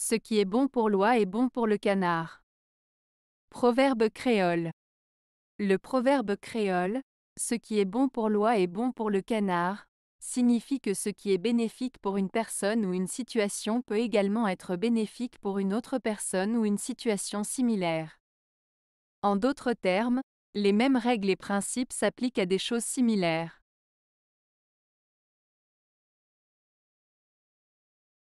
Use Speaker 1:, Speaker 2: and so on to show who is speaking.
Speaker 1: Ce qui est bon pour l'oie est bon pour le canard. Proverbe créole. Le proverbe créole, ce qui est bon pour l'oie est bon pour le canard, signifie que ce qui est bénéfique pour une personne ou une situation peut également être bénéfique pour une autre personne ou une situation similaire. En d'autres termes, les mêmes règles et principes s'appliquent à des choses similaires.